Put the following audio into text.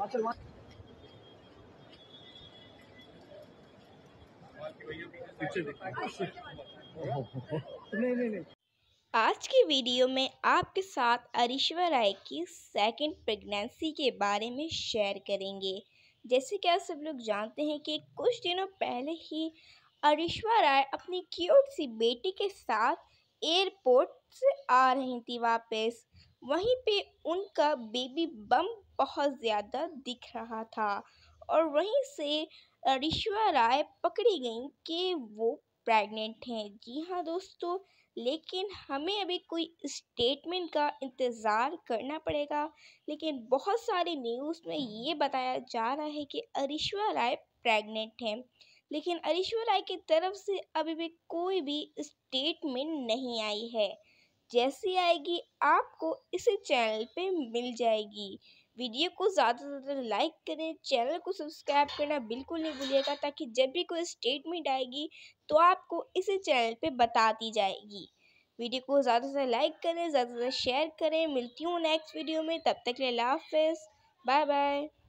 नहीं नहीं आज की वीडियो में आपके साथ अरिश्वा राय की सेकंड प्रेगनेंसी के बारे में शेयर करेंगे जैसे कि आप सब लोग जानते हैं कि कुछ दिनों पहले ही अरिश्वा राय अपनी क्यूट सी बेटी के साथ एयरपोर्ट से आ रही थी वापस वहीं पे उनका बेबी बम बहुत ज़्यादा दिख रहा था और वहीं से रिश्वा राय पकड़ी गई कि वो प्रेग्नेंट हैं जी हाँ दोस्तों लेकिन हमें अभी कोई स्टेटमेंट का इंतज़ार करना पड़ेगा लेकिन बहुत सारे न्यूज़ में ये बताया जा रहा है कि अरिश्वा राय प्रेग्नेंट हैं लेकिन अरिश्वा राय की तरफ से अभी भी कोई भी स्टेटमेंट नहीं आई है जैसी आएगी आपको इसी चैनल पे मिल जाएगी वीडियो को ज़्यादा से ज़्यादा लाइक करें चैनल को सब्सक्राइब करना बिल्कुल नहीं भूलिएगा ताकि जब भी कोई स्टेटमेंट आएगी तो आपको इसी चैनल पे बता दी जाएगी वीडियो को ज़्यादा से ज़्यादा लाइक करें ज़्यादा से ज़्यादा शेयर करें मिलती हूँ नेक्स्ट वीडियो में तब तक ले लाफिज़ बाय बाय